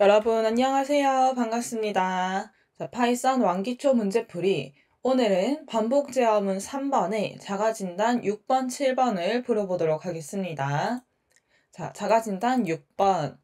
여러분 안녕하세요. 반갑습니다. 자, 파이썬 왕기초 문제풀이 오늘은 반복 제어문 3번의 자가진단 6번, 7번을 풀어보도록 하겠습니다. 자, 자가진단 6번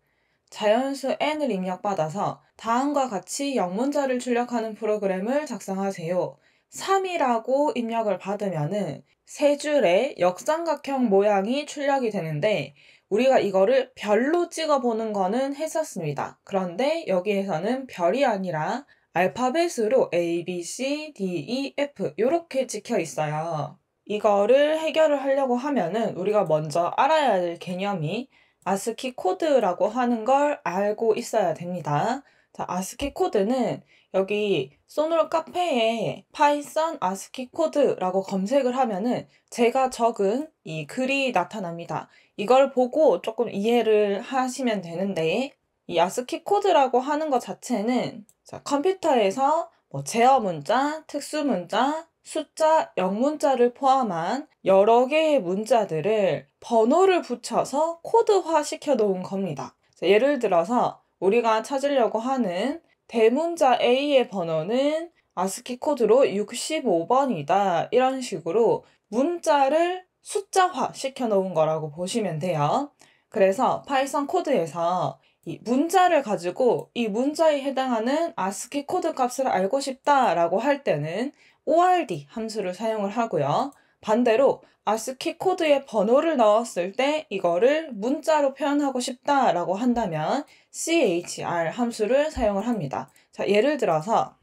자연수 n을 입력받아서 다음과 같이 영문자를 출력하는 프로그램을 작성하세요. 3이라고 입력을 받으면 은세 줄의 역삼각형 모양이 출력이 되는데 우리가 이거를 별로 찍어보는 거는 했었습니다. 그런데 여기에서는 별이 아니라 알파벳으로 A, B, C, D, E, F 이렇게 찍혀 있어요. 이거를 해결을 하려고 하면은 우리가 먼저 알아야 될 개념이 아스키 코드라고 하는 걸 알고 있어야 됩니다. 자, 아스키 코드는 여기 소노로 카페에 파이썬 아스키 코드라고 검색을 하면은 제가 적은 이 글이 나타납니다. 이걸 보고 조금 이해를 하시면 되는데 이 아스키 코드라고 하는 것 자체는 자, 컴퓨터에서 뭐 제어 문자, 특수 문자, 숫자, 영문자를 포함한 여러 개의 문자들을 번호를 붙여서 코드화 시켜 놓은 겁니다. 자, 예를 들어서 우리가 찾으려고 하는 대문자 A의 번호는 아스키 코드로 65번이다. 이런 식으로 문자를 숫자화 시켜 놓은 거라고 보시면 돼요. 그래서 파이썬 코드에서 이 문자를 가지고 이 문자에 해당하는 아스키 코드 값을 알고 싶다라고 할 때는 ORD 함수를 사용을 하고요. 반대로 아스키 코드에 번호를 넣었을 때 이거를 문자로 표현하고 싶다라고 한다면 chr 함수를 사용을 합니다. 자, 예를 들어서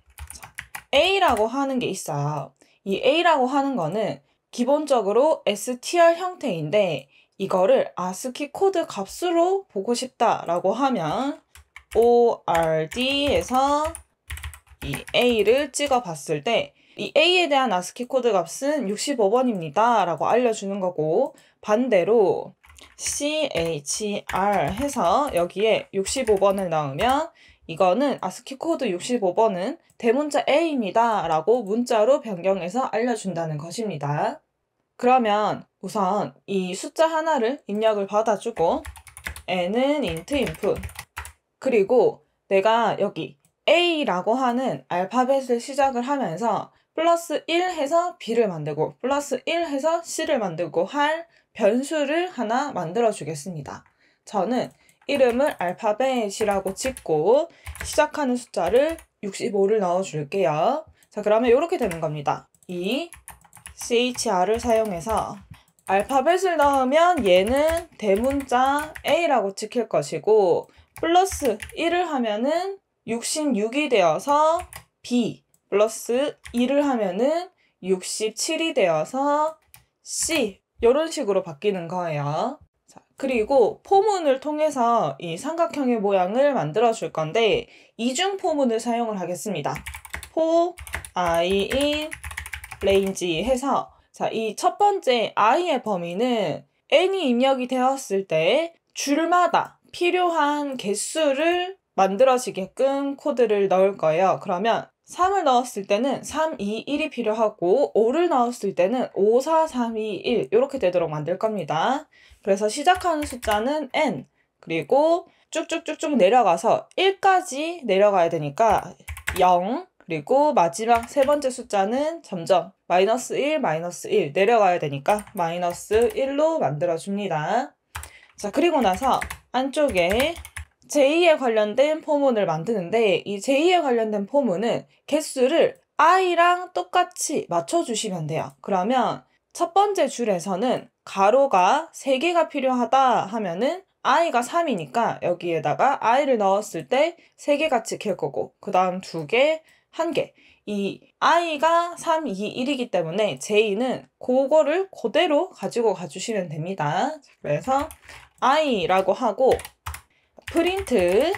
a라고 하는 게 있어요. 이 a라고 하는 거는 기본적으로 str 형태인데 이거를 아스키 코드 값으로 보고 싶다라고 하면 ord에서 이 a를 찍어 봤을 때이 A에 대한 아스키 코드 값은 65번입니다. 라고 알려주는 거고 반대로 CHR 해서 여기에 65번을 넣으면 이거는 아스키 코드 65번은 대문자 A입니다. 라고 문자로 변경해서 알려준다는 것입니다. 그러면 우선 이 숫자 하나를 입력을 받아주고 n은 int input. 그리고 내가 여기 a라고 하는 알파벳을 시작을 하면서 플러스 1 해서 B를 만들고 플러스 1 해서 C를 만들고 할 변수를 하나 만들어 주겠습니다. 저는 이름을 알파벳이라고 찍고 시작하는 숫자를 65를 넣어 줄게요. 자 그러면 이렇게 되는 겁니다. 이 chr을 사용해서 알파벳을 넣으면 얘는 대문자 A라고 찍힐 것이고 플러스 1을 하면은 66이 되어서 B 플러스 2를 하면은 67이 되어서 C 이런 식으로 바뀌는 거예요. 자, 그리고 포문을 통해서 이 삼각형의 모양을 만들어 줄 건데 이중 포문을 사용을 하겠습니다. 포 i in range 해서 자, 이 첫 번째 i의 범위는 n이 입력이 되었을 때 줄마다 필요한 개수를 만들어지게끔 코드를 넣을 거예요. 그러면 3을 넣었을 때는 3, 2, 1이 필요하고 5를 넣었을 때는 5, 4, 3, 2, 1 이렇게 되도록 만들 겁니다. 그래서 시작하는 숫자는 n 그리고 쭉쭉쭉쭉 내려가서 1까지 내려가야 되니까 0 그리고 마지막 세 번째 숫자는 점점 마이너스 1, 마이너스 1 내려가야 되니까 마이너스 1로 만들어줍니다. 자 그리고 나서 안쪽에 제2에 관련된 포문을 만드는데 이 제2에 관련된 포문은 개수를 i랑 똑같이 맞춰주시면 돼요. 그러면 첫 번째 줄에서는 가로가 3개가 필요하다 하면은 i가 3이니까 여기에다가 i를 넣었을 때 3개 같이 캘 거고 그 다음 2개, 1개 이 i가 3, 2, 1이기 때문에 j는 그거를 그대로 가지고 가주시면 됩니다. 그래서 i라고 하고 프린트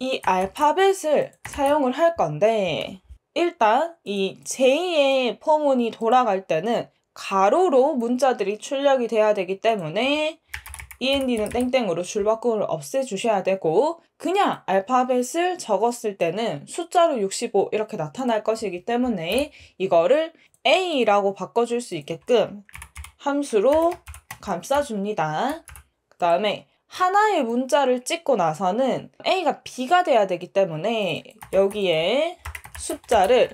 이 알파벳을 사용을 할 건데 일단 이 J의 포문이 돌아갈 때는 가로로 문자들이 출력이 돼야 되기 때문에 END는 땡땡으로 줄바꿈을 없애주셔야 되고 그냥 알파벳을 적었을 때는 숫자로 65 이렇게 나타날 것이기 때문에 이거를 A라고 바꿔줄 수 있게끔 함수로 감싸줍니다. 그 다음에 하나의 문자를 찍고 나서는 A가 B가 돼야 되기 때문에 여기에 숫자를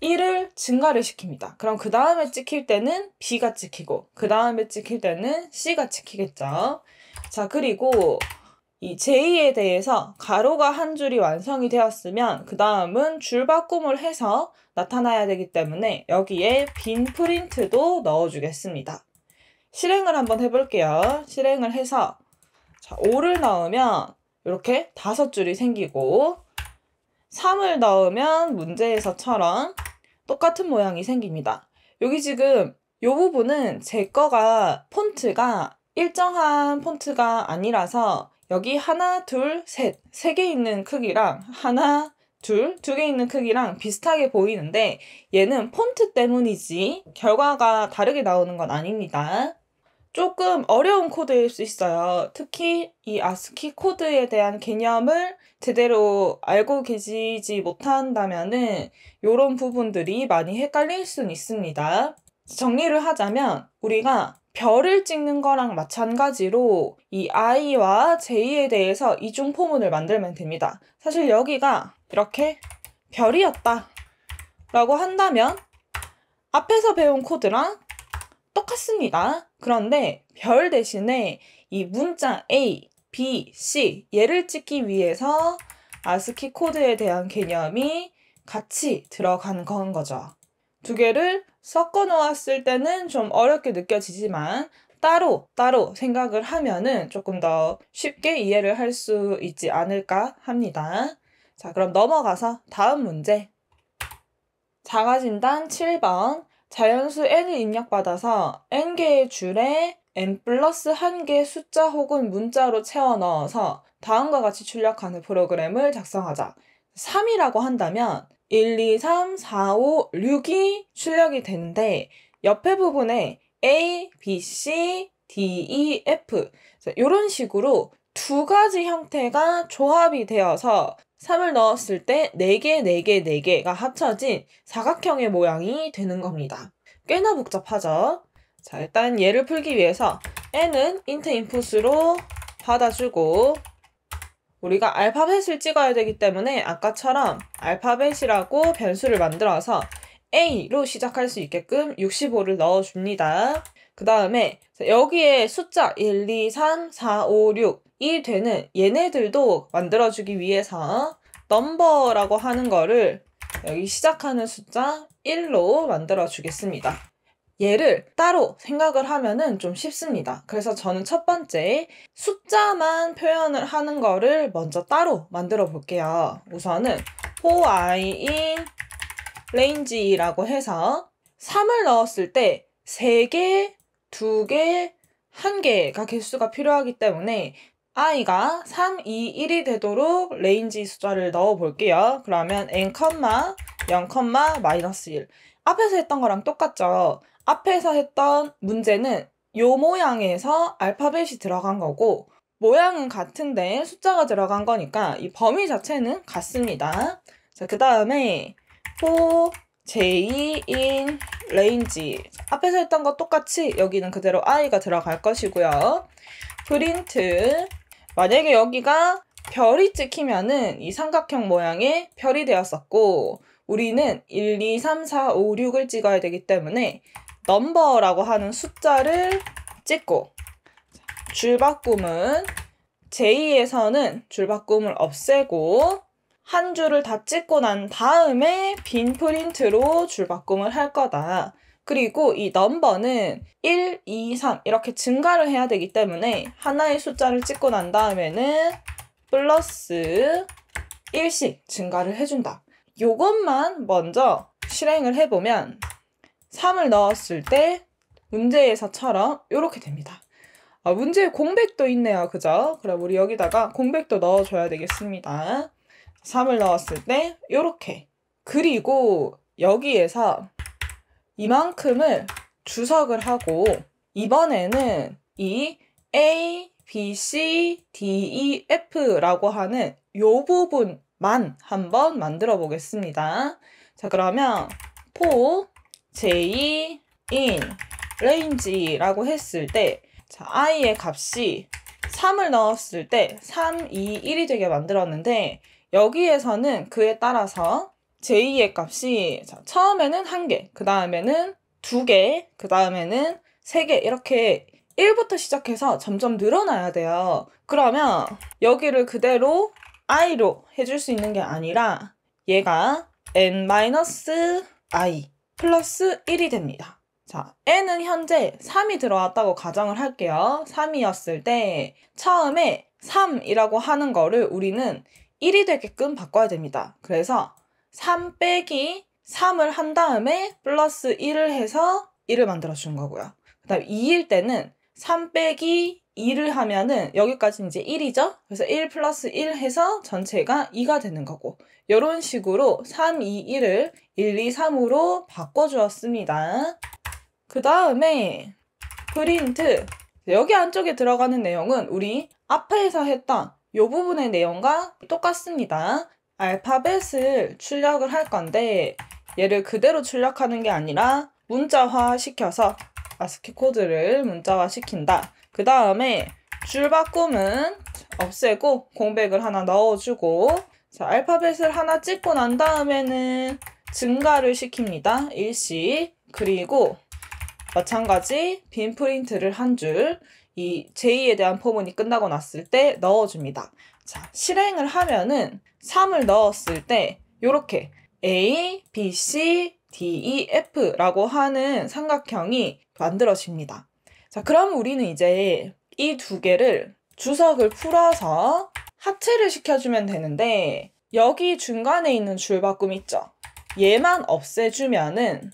1을 증가를 시킵니다. 그럼 그 다음에 찍힐 때는 B가 찍히고 그 다음에 찍힐 때는 C가 찍히겠죠. 자 그리고 이 J에 대해서 가로가 한 줄이 완성이 되었으면 그 다음은 줄 바꿈을 해서 나타나야 되기 때문에 여기에 빈 프린트도 넣어주겠습니다. 실행을 한번 해볼게요. 실행을 해서 자, 5를 넣으면 이렇게 다섯 줄이 생기고 3을 넣으면 문제에서처럼 똑같은 모양이 생깁니다. 여기 지금 이 부분은 제 거가 폰트가 일정한 폰트가 아니라서 여기 하나, 둘, 셋, 세 개 있는 크기랑 하나, 둘, 두 개 있는 크기랑 비슷하게 보이는데 얘는 폰트 때문이지 결과가 다르게 나오는 건 아닙니다. 조금 어려운 코드일 수 있어요. 특히 이 아스키 코드에 대한 개념을 제대로 알고 계시지 못한다면은 이런 부분들이 많이 헷갈릴 수는 있습니다. 정리를 하자면 우리가 별을 찍는 거랑 마찬가지로 이 i와 j에 대해서 이중 포문을 만들면 됩니다. 사실 여기가 이렇게 별이었다 라고 한다면 앞에서 배운 코드랑 똑같습니다. 그런데 별 대신에 이 문자 A, B, C 얘를 찍기 위해서 아스키 코드에 대한 개념이 같이 들어간 건 거죠. 두 개를 섞어 놓았을 때는 좀 어렵게 느껴지지만 따로 따로 생각을 하면은 조금 더 쉽게 이해를 할 수 있지 않을까 합니다. 자, 그럼 넘어가서 다음 문제. 자가진단 7번. 자연수 n을 입력받아서 n개의 줄에 n 플러스 1개 숫자 혹은 문자로 채워 넣어서 다음과 같이 출력하는 프로그램을 작성하자. 3이라고 한다면 1, 2, 3, 4, 5, 6이 출력이 되는데 옆에 부분에 A, B, C, D, E, F 이런 식으로 두 가지 형태가 조합이 되어서 3을 넣었을 때 4개, 4개, 4개가 합쳐진 사각형의 모양이 되는 겁니다. 꽤나 복잡하죠? 자, 일단 얘를 풀기 위해서 n은 int input으로 받아주고 우리가 알파벳을 찍어야 되기 때문에 아까처럼 알파벳이라고 변수를 만들어서 A로 시작할 수 있게끔 65를 넣어줍니다. 그 다음에 여기에 숫자 1, 2, 3, 4, 5, 6이 되는 얘네들도 만들어주기 위해서 넘버라고 하는 거를 여기 시작하는 숫자 1로 만들어 주겠습니다. 얘를 따로 생각을 하면은 좀 쉽습니다. 그래서 저는 첫 번째 숫자만 표현을 하는 거를 먼저 따로 만들어 볼게요. 우선은 for i in range라고 해서 3을 넣었을 때 3개, 2개, 1개가 개수가 필요하기 때문에 i가 3, 2, 1이 되도록 레인지 숫자를 넣어 볼게요. 그러면 n, 0, 마이너스 1. 앞에서 했던 거랑 똑같죠. 앞에서 했던 문제는 요 모양에서 알파벳이 들어간 거고 모양은 같은데 숫자가 들어간 거니까 이 범위 자체는 같습니다. 자, 그 다음에 for j in range 앞에서 했던 거 똑같이 여기는 그대로 i가 들어갈 것이고요. 프린트 만약에 여기가 별이 찍히면은 이 삼각형 모양의 별이 되었었고 우리는 1, 2, 3, 4, 5, 6을 찍어야 되기 때문에 넘버라고 하는 숫자를 찍고 줄바꿈은 제2에서는 줄바꿈을 없애고 한 줄을 다 찍고 난 다음에 빈 프린트로 줄바꿈을 할 거다. 그리고 이 넘버는 1, 2, 3 이렇게 증가를 해야 되기 때문에 하나의 숫자를 찍고 난 다음에는 플러스 1씩 증가를 해준다. 이것만 먼저 실행을 해보면 3을 넣었을 때 문제에서처럼 이렇게 됩니다. 아, 문제에 공백도 있네요. 그죠? 그럼 우리 여기다가 공백도 넣어줘야 되겠습니다. 3을 넣었을 때 이렇게 그리고 여기에서 이만큼을 주석을 하고 이번에는 이 A, B, C, D, E, F라고 하는 요 부분만 한번 만들어 보겠습니다. 자 그러면 for J in range라고 했을 때 자, i의 값이 3을 넣었을 때 3, 2, 1이 되게 만들었는데 여기에서는 그에 따라서 제2의 값이 자, 처음에는 1 개, 그 다음에는 2 개, 그 다음에는 3개 이렇게 1부터 시작해서 점점 늘어나야 돼요. 그러면 여기를 그대로 i로 해줄 수 있는 게 아니라 얘가 n-i 플러스 1이 됩니다. 자, n은 현재 3이 들어왔다고 가정을 할게요. 3이었을 때 처음에 3이라고 하는 거를 우리는 1이 되게끔 바꿔야 됩니다. 그래서 3 빼기 3을 한 다음에 플러스 1을 해서 1을 만들어 준 거고요. 그 다음 2일 때는 3 빼기 2를 하면은 여기까지 이제 1이죠? 그래서 1 플러스 1 해서 전체가 2가 되는 거고 이런 식으로 3, 2, 1을 1, 2, 3으로 바꿔주었습니다. 그 다음에 프린트 여기 안쪽에 들어가는 내용은 우리 앞에서 했던 이 부분의 내용과 똑같습니다. 알파벳을 출력을 할 건데 얘를 그대로 출력하는 게 아니라 문자화 시켜서 아스키 코드를 문자화 시킨다. 그 다음에 줄 바꿈은 없애고 공백을 하나 넣어주고 자, 알파벳을 하나 찍고 난 다음에는 증가를 시킵니다. 일시 그리고 마찬가지 빈 프린트를 한 줄 이 J에 대한 포문이 끝나고 났을 때 넣어줍니다. 자, 실행을 하면은 3을 넣었을 때 이렇게 A, B, C, D, E, F라고 하는 삼각형이 만들어집니다. 자, 그럼 우리는 이제 이 두 개를 주석을 풀어서 하체를 시켜주면 되는데 여기 중간에 있는 줄바꿈 있죠? 얘만 없애주면은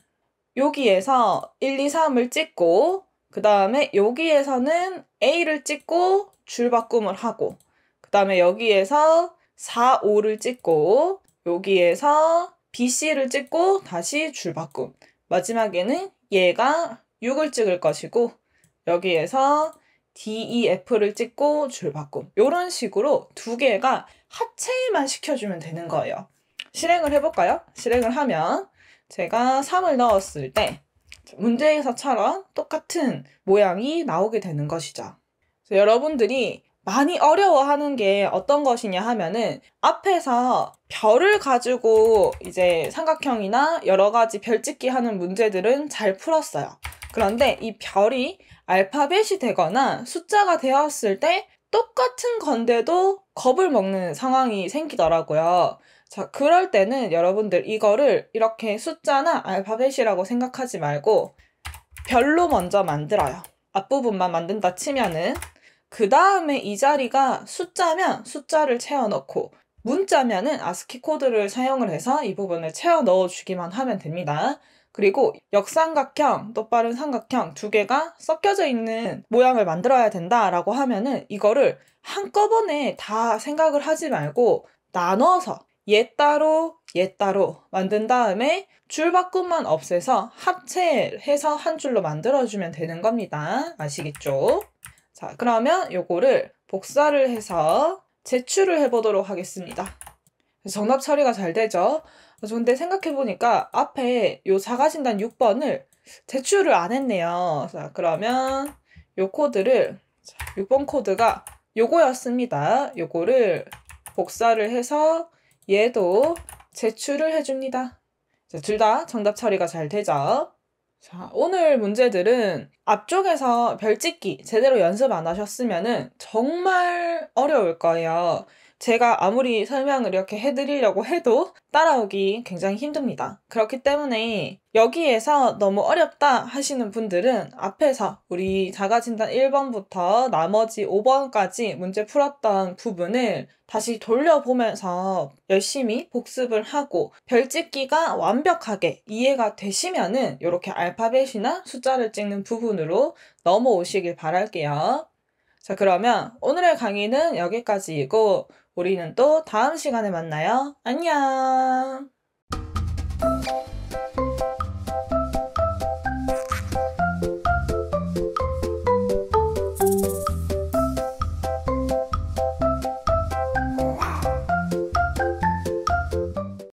여기에서 1, 2, 3을 찍고 그 다음에 여기에서는 A를 찍고 줄바꿈을 하고 그 다음에 여기에서 4, 5를 찍고 여기에서 BC를 찍고 다시 줄바꿈. 마지막에는 얘가 6을 찍을 것이고 여기에서 DEF를 찍고 줄바꿈. 이런 식으로 두 개가 하체만 시켜주면 되는 거예요. 실행을 해볼까요? 실행을 하면 제가 3을 넣었을 때 문제에서처럼 똑같은 모양이 나오게 되는 것이죠. 그래서 여러분들이 많이 어려워하는 게 어떤 것이냐 하면은 앞에서 별을 가지고 이제 삼각형이나 여러 가지 별짓기 하는 문제들은 잘 풀었어요. 그런데 이 별이 알파벳이 되거나 숫자가 되었을 때 똑같은 건데도 겁을 먹는 상황이 생기더라고요. 자, 그럴 때는 여러분들 이거를 이렇게 숫자나 알파벳이라고 생각하지 말고 별로 먼저 만들어요. 앞부분만 만든다 치면은 그 다음에 이 자리가 숫자면 숫자를 채워 넣고 문자면은 아스키 코드를 사용을 해서 이 부분을 채워 넣어 주기만 하면 됩니다. 그리고 역삼각형, 또 빠른 삼각형 두 개가 섞여져 있는 모양을 만들어야 된다라고 하면은 이거를 한꺼번에 다 생각을 하지 말고 나눠서 얘 따로, 얘 따로 만든 다음에 줄 바꿈만 없애서 합체해서 한 줄로 만들어주면 되는 겁니다. 아시겠죠? 자, 그러면 요거를 복사를 해서 제출을 해보도록 하겠습니다. 정답 처리가 잘 되죠? 그런데 생각해보니까 앞에 요 자가진단 6번을 제출을 안 했네요. 자, 그러면 요 코드를, 6번 코드가 요거였습니다. 요거를 복사를 해서 얘도 제출을 해줍니다. 둘 다 정답 처리가 잘 되죠? 자, 오늘 문제들은 앞쪽에서 별찍기 제대로 연습 안하셨으면 정말 어려울 거예요. 제가 아무리 설명을 이렇게 해드리려고 해도 따라오기 굉장히 힘듭니다. 그렇기 때문에 여기에서 너무 어렵다 하시는 분들은 앞에서 우리 자가진단 1번부터 나머지 5번까지 문제 풀었던 부분을 다시 돌려보면서 열심히 복습을 하고 별찍기가 완벽하게 이해가 되시면은 이렇게 알파벳이나 숫자를 찍는 부분으로 넘어오시길 바랄게요. 자, 그러면 오늘의 강의는 여기까지이고 우리는 또 다음 시간에 만나요. 안녕!